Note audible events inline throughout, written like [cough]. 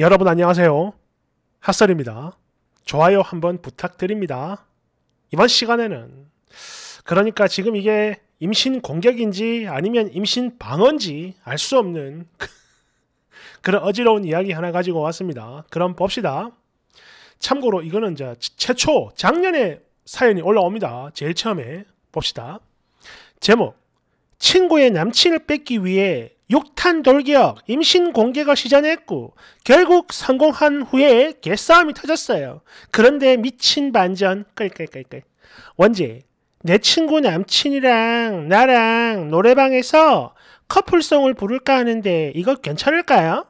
여러분 안녕하세요. 핫설입니다. 좋아요 한번 부탁드립니다. 이번 시간에는 그러니까 지금 이게 임신 공격인지 아니면 임신 방언지알 수 없는 [laughs] 그런 어지러운 이야기 하나 가지고 왔습니다. 그럼 봅시다. 참고로 이거는 이제 최초 작년에 사연이 올라옵니다. 제일 처음에 봅시다. 제목 친구의 남친을 뺏기 위해 육탄 돌격, 임신 공개가 시전했고 결국 성공한 후에 개싸움이 터졌어요. 그런데 미친 반전 끌끌끌끌. 원지, 내 친구 남친이랑 나랑 노래방에서 커플송을 부를까 하는데 이거 괜찮을까요?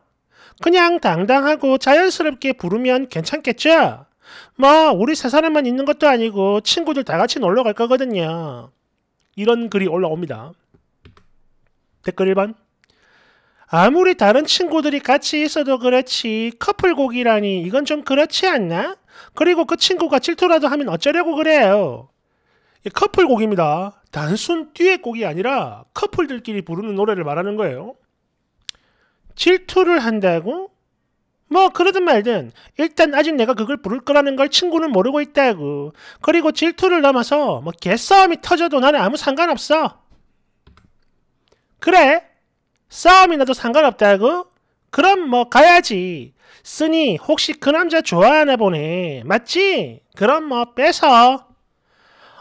그냥 당당하고 자연스럽게 부르면 괜찮겠죠? 뭐 우리 세 사람만 있는 것도 아니고 친구들 다 같이 놀러 갈 거거든요. 이런 글이 올라옵니다. 댓글 1번. 아무리 다른 친구들이 같이 있어도 그렇지 커플곡이라니 이건 좀 그렇지 않나? 그리고 그 친구가 질투라도 하면 어쩌려고 그래요? 커플곡입니다. 단순 듀엣곡이 아니라 커플들끼리 부르는 노래를 말하는 거예요. 질투를 한다고? 뭐 그러든 말든 일단 아직 내가 그걸 부를 거라는 걸 친구는 모르고 있다고. 그리고 질투를 넘어서 뭐 개싸움이 터져도 나는 아무 상관없어. 그래 싸움이라도 상관없다고? 그럼 뭐 가야지 쓰니 혹시 그 남자 좋아하나 보네 맞지? 그럼 뭐 뺏어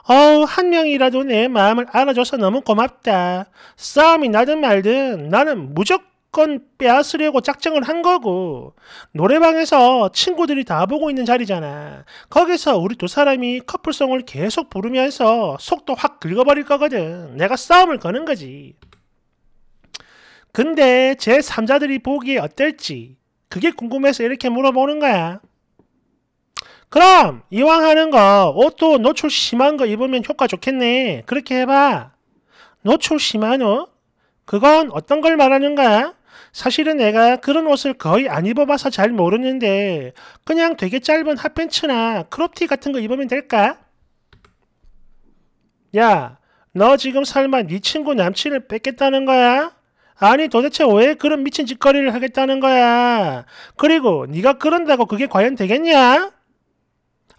어우 한 명이라도 내 마음을 알아줘서 너무 고맙다 싸움이 나든 말든 나는 무조건 빼앗으려고 작정을 한 거고 노래방에서 친구들이 다 보고 있는 자리잖아 거기서 우리 두 사람이 커플송을 계속 부르면서 속도 확 긁어버릴 거거든 내가 싸움을 거는 거지 근데 제 3자들이 보기에 어떨지 그게 궁금해서 이렇게 물어보는 거야. 그럼 이왕 하는 거 옷도 노출 심한 거 입으면 효과 좋겠네. 그렇게 해봐. 노출 심한 옷? 그건 어떤 걸 말하는 거야? 사실은 내가 그런 옷을 거의 안 입어봐서 잘 모르는데 그냥 되게 짧은 핫팬츠나 크롭티 같은 거 입으면 될까? 야, 너 지금 설마 네 친구 남친을 뺏겠다는 거야? 아니 도대체 왜 그런 미친 짓거리를 하겠다는 거야? 그리고 네가 그런다고 그게 과연 되겠냐?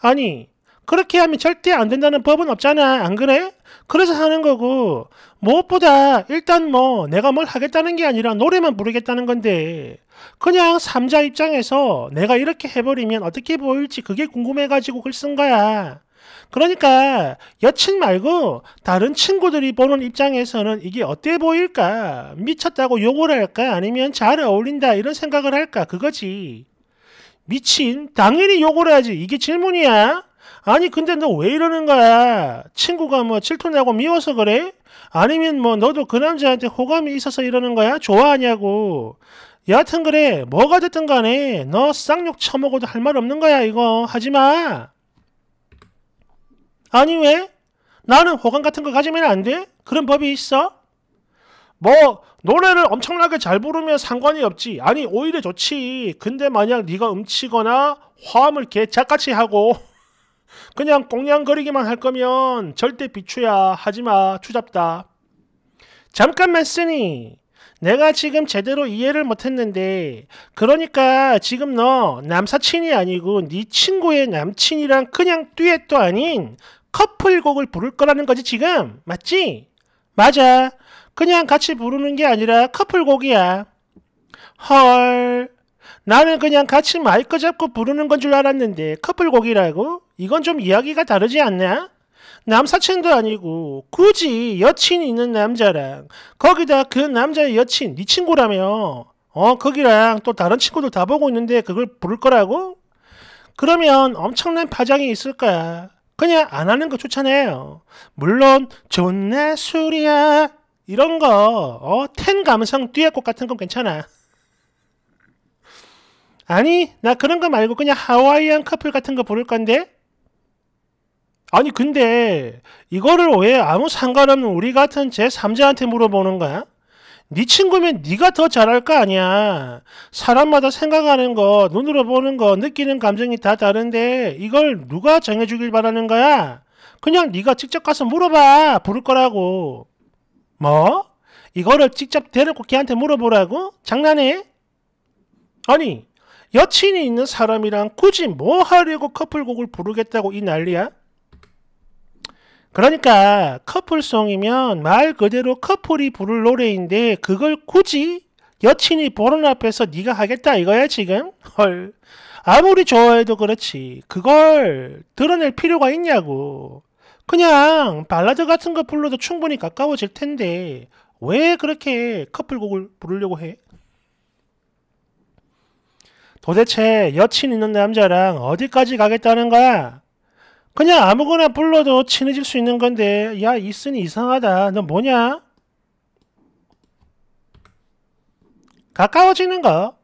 아니 그렇게 하면 절대 안 된다는 법은 없잖아. 안 그래? 그래서 하는 거고 무엇보다 일단 뭐 내가 뭘 하겠다는 게 아니라 노래만 부르겠다는 건데 그냥 삼자 입장에서 내가 이렇게 해버리면 어떻게 보일지 그게 궁금해가지고 글 쓴 거야. 그러니까 여친 말고 다른 친구들이 보는 입장에서는 이게 어때 보일까? 미쳤다고 욕을 할까? 아니면 잘 어울린다? 이런 생각을 할까? 그거지. 미친? 당연히 욕을 해야지. 이게 질문이야? 아니, 근데 너 왜 이러는 거야? 친구가 뭐 질투나고 미워서 그래? 아니면 뭐 너도 그 남자한테 호감이 있어서 이러는 거야? 좋아하냐고. 여하튼 그래. 뭐가 됐든 간에 너 쌍욕 쳐먹어도 할 말 없는 거야, 이거. 하지 마. 아니 왜? 나는 호감 같은 거 가지면 안 돼? 그런 법이 있어? 뭐 노래를 엄청나게 잘 부르면 상관이 없지. 아니 오히려 좋지. 근데 만약 네가 음치거나 화음을 개짝같이 하고 [laughs] 그냥 꽁냥거리기만 할 거면 절대 비추야 하지마 추잡다. 잠깐만 쓰니 내가 지금 제대로 이해를 못했는데 그러니까 지금 너 남사친이 아니고 네 친구의 남친이랑 그냥 듀엣도 아닌 커플곡을 부를 거라는 거지 지금 맞지? 맞아 그냥 같이 부르는 게 아니라 커플곡이야 헐 나는 그냥 같이 마이크 잡고 부르는 건 줄 알았는데 커플곡이라고? 이건 좀 이야기가 다르지 않냐 남사친도 아니고 굳이 여친이 있는 남자랑 거기다 그 남자의 여친 네 친구라며 어 거기랑 또 다른 친구들 다 보고 있는데 그걸 부를 거라고? 그러면 엄청난 파장이 있을 거야 그냥 안 하는 거 추천해요. 물론 존나 술이야 이런 거 어, 텐 감성 뛰어곡 같은 건 괜찮아. 아니 나 그런 거 말고 그냥 하와이안 커플 같은 거 부를 건데 아니 근데 이거를 왜 아무 상관없는 우리 같은 제3자한테 물어보는 거야? 네 친구면 네가 더 잘할 거 아니야. 사람마다 생각하는 거, 눈으로 보는 거, 느끼는 감정이 다 다른데 이걸 누가 정해주길 바라는 거야? 그냥 네가 직접 가서 물어봐. 부를 거라고. 뭐? 이거를 직접 데리고 걔한테 물어보라고? 장난해? 아니, 여친이 있는 사람이랑 굳이 뭐 하려고 커플곡을 부르겠다고 이 난리야? 그러니까 커플송이면 말 그대로 커플이 부를 노래인데 그걸 굳이 여친이 보는 앞에서 네가 하겠다 이거야 지금? 헐 아무리 좋아해도 그렇지 그걸 드러낼 필요가 있냐고 그냥 발라드 같은 거 불러도 충분히 가까워질 텐데 왜 그렇게 커플곡을 부르려고 해? 도대체 여친 있는 남자랑 어디까지 가겠다는 거야? 그냥 아무거나 불러도 친해질 수 있는 건데 야있슨이 이상하다 너 뭐냐? 가까워지는 거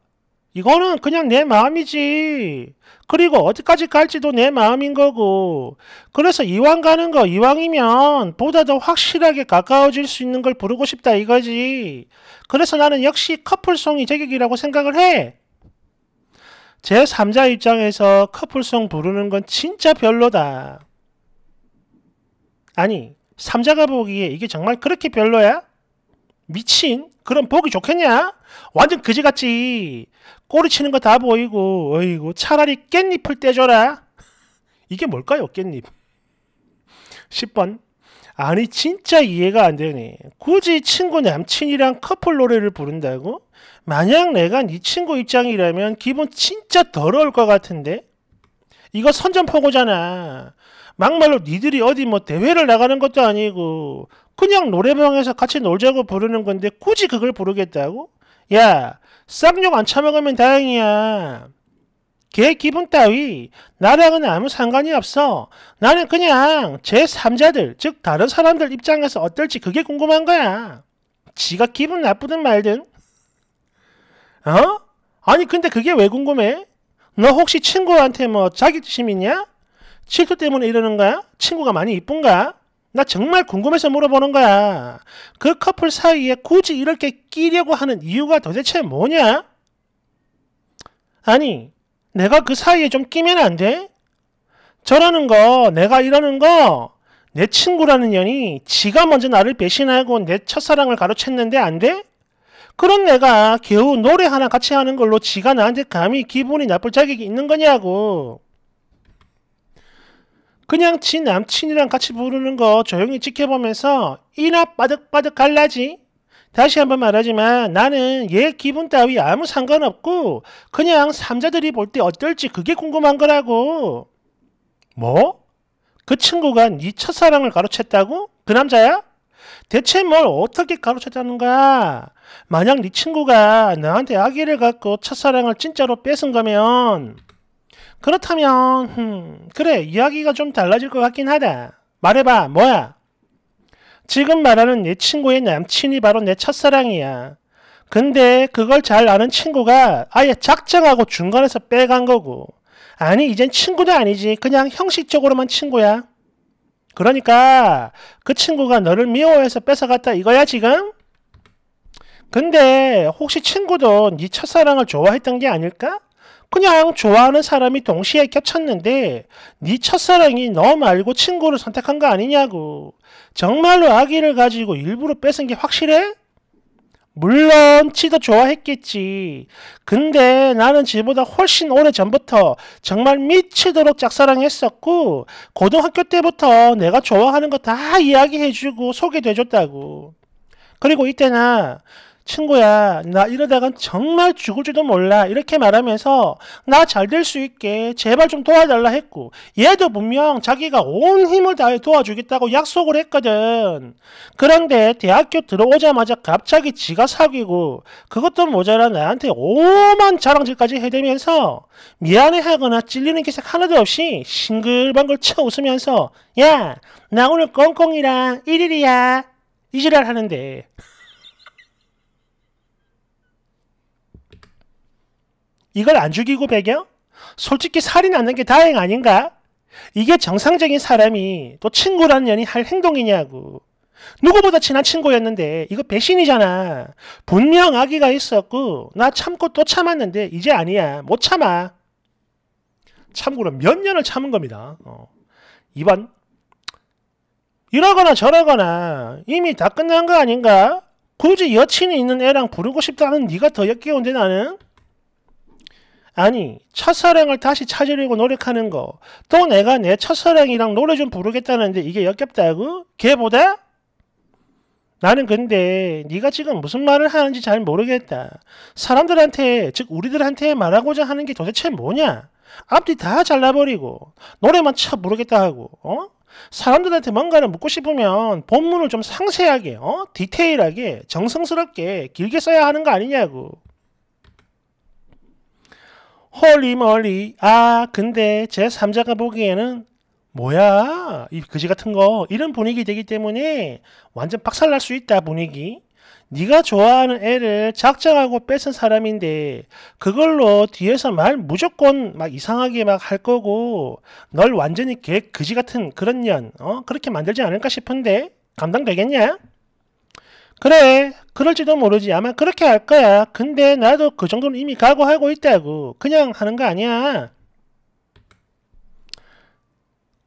이거는 그냥 내 마음이지 그리고 어디까지 갈지도 내 마음인 거고 그래서 이왕 가는 거 이왕이면 보다 더 확실하게 가까워질 수 있는 걸 부르고 싶다 이거지 그래서 나는 역시 커플송이 제격이라고 생각을 해 제3자 입장에서 커플송 부르는 건 진짜 별로다. 아니, 3자가 보기에 이게 정말 그렇게 별로야? 미친? 그럼 보기 좋겠냐? 완전 그지같이 꼬리 치는 거 다 보이고 어이구 차라리 깻잎을 떼줘라. 이게 뭘까요? 깻잎. 10번 [laughs] 아니 진짜 이해가 안되네 굳이 친구 남친이랑 커플 노래를 부른다고? 만약 내가 네 친구 입장이라면 기분 진짜 더러울 것 같은데 이거 선전포고잖아 막말로 니들이 어디 뭐 대회를 나가는 것도 아니고 그냥 노래방에서 같이 놀자고 부르는 건데 굳이 그걸 부르겠다고? 야 쌍욕 안 처먹으면 다행이야 걔 기분 따위 나랑은 아무 상관이 없어. 나는 그냥 제3자들, 즉 다른 사람들 입장에서 어떨지 그게 궁금한 거야. 지가 기분 나쁘든 말든. 어? 아니 근데 그게 왜 궁금해? 너 혹시 친구한테 뭐자기지심 있냐? 질투 때문에 이러는 거야? 친구가 많이 이쁜가? 나 정말 궁금해서 물어보는 거야. 그 커플 사이에 굳이 이렇게 끼려고 하는 이유가 도대체 뭐냐? 아니, 내가 그 사이에 좀 끼면 안 돼? 저러는 거, 내가 이러는 거, 내 친구라는 년이 지가 먼저 나를 배신하고 내 첫사랑을 가로챘는데 안 돼? 그런 내가 겨우 노래 하나 같이 하는 걸로 지가 나한테 감히 기분이 나쁠 자격이 있는 거냐고. 그냥 지 남친이랑 같이 부르는 거 조용히 지켜보면서 이나 빠득빠득 갈라지. 다시 한번 말하지만 나는 얘 기분 따위 아무 상관없고 그냥 삼자들이 볼 때 어떨지 그게 궁금한 거라고. 뭐? 그 친구가 네 첫사랑을 가로챘다고? 그 남자야? 대체 뭘 어떻게 가로챘다는가? 만약 네 친구가 나한테 아기를 갖고 첫사랑을 진짜로 뺏은 거면 그렇다면 음, 그래 이야기가 좀 달라질 것 같긴 하다. 말해봐 뭐야? 지금 말하는 내 친구의 남친이 바로 내 첫사랑이야. 근데 그걸 잘 아는 친구가 아예 작정하고 중간에서 빼간 거고. 아니, 이젠 친구도 아니지. 그냥 형식적으로만 친구야. 그러니까 그 친구가 너를 미워해서 뺏어갔다 이거야, 지금? 근데 혹시 친구도 네 첫사랑을 좋아했던 게 아닐까? 그냥 좋아하는 사람이 동시에 겹쳤는데 네 첫사랑이 너 말고 친구를 선택한 거 아니냐고. 정말로 아기를 가지고 일부러 뺏은 게 확실해? 물론 지도 좋아했겠지. 근데 나는 지보다 훨씬 오래 전부터 정말 미치도록 짝사랑했었고 고등학교 때부터 내가 좋아하는 거 다 이야기해주고 소개돼줬다고. 그리고 이때 나 친구야, 나 이러다간 정말 죽을지도 몰라. 이렇게 말하면서 나 잘 될 수 있게 제발 좀 도와달라 했고, 얘도 분명 자기가 온 힘을 다해 도와주겠다고 약속을 했거든. 그런데 대학교 들어오자마자 갑자기 지가 사귀고, 그것도 모자라 나한테 오만 자랑질까지 해대면서 미안해 하거나 찔리는 기색 하나도 없이 싱글벙글 쳐 웃으면서, 야, 나 오늘 꽁꽁이랑 일일이야. 이지랄 하는데. 이걸 안 죽이고 배겨? 솔직히 살이 않는 게 다행 아닌가? 이게 정상적인 사람이 또 친구라는 년이 할 행동이냐고. 누구보다 친한 친구였는데 이거 배신이잖아. 분명 아기가 있었고 나 참고 또 참았는데 이제 아니야. 못 참아. 참고로 몇 년을 참은 겁니다. 어. 2번 이러거나 저러거나 이미 다 끝난 거 아닌가? 굳이 여친이 있는 애랑 부르고 싶다는 네가 더 역겨운데 나는? 아니, 첫사랑을 다시 찾으려고 노력하는 거, 또 내가 내 첫사랑이랑 노래 좀 부르겠다는데 이게 역겹다고? 걔보다? 나는 근데 네가 지금 무슨 말을 하는지 잘 모르겠다. 사람들한테, 즉 우리들한테 말하고자 하는 게 도대체 뭐냐? 앞뒤 다 잘라버리고 노래만 쳐 부르겠다 하고 어? 사람들한테 뭔가를 묻고 싶으면 본문을 좀 상세하게 어? 디테일하게 정성스럽게 길게 써야 하는 거 아니냐고 헐리멀리 아 근데 제 3자가 보기에는 뭐야 이 그지 같은 거 이런 분위기 되기 때문에 완전 박살날 수 있다 분위기 네가 좋아하는 애를 작정하고 뺏은 사람인데 그걸로 뒤에서 말 무조건 막 이상하게 막 할 거고 널 완전히 개 그지 같은 그런 년 어? 그렇게 만들지 않을까 싶은데 감당되겠냐? 그래 그럴지도 모르지 아마 그렇게 할 거야 근데 나도 그 정도는 이미 각오하고 있다고 그냥 하는 거 아니야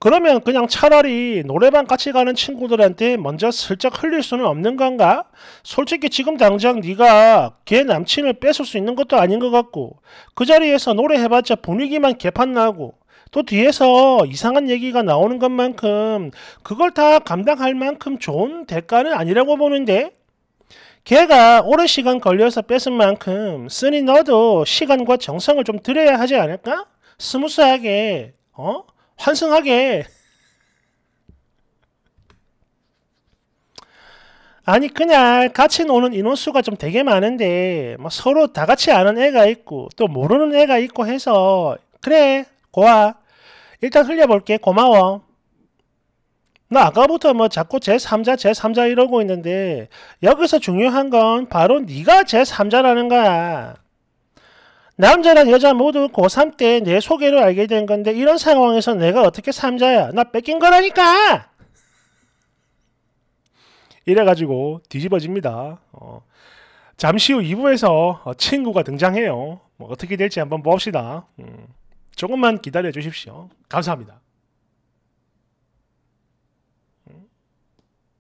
그러면 그냥 차라리 노래방 같이 가는 친구들한테 먼저 슬쩍 흘릴 수는 없는 건가? 솔직히 지금 당장 네가 걔 남친을 뺏을 수 있는 것도 아닌 것 같고 그 자리에서 노래해봤자 분위기만 개판나고 또 뒤에서 이상한 얘기가 나오는 것만큼 그걸 다 감당할 만큼 좋은 대가는 아니라고 보는데 걔가 오랜 시간 걸려서 뺏은 만큼 쓰니 너도 시간과 정성을 좀 들여야 하지 않을까? 스무스하게, 어? 환승하게. 아니 그날 같이 노는 인원수가 좀 되게 많은데 뭐 서로 다 같이 아는 애가 있고 또 모르는 애가 있고 해서 그래 고아 일단 흘려볼게 고마워 나 아까부터 뭐 자꾸 제3자 제3자 이러고 있는데 여기서 중요한 건 바로 네가 제3자라는 거야. 남자랑 여자 모두 고3 때 내소개를 알게 된 건데 이런 상황에서 내가 어떻게 3자야? 나 뺏긴 거라니까! 이래가지고 뒤집어집니다. 어. 잠시 후 2부에서 어, 친구가 등장해요. 뭐 어떻게 될지 한번 봅시다. 음. 조금만 기다려 주십시오. 감사합니다.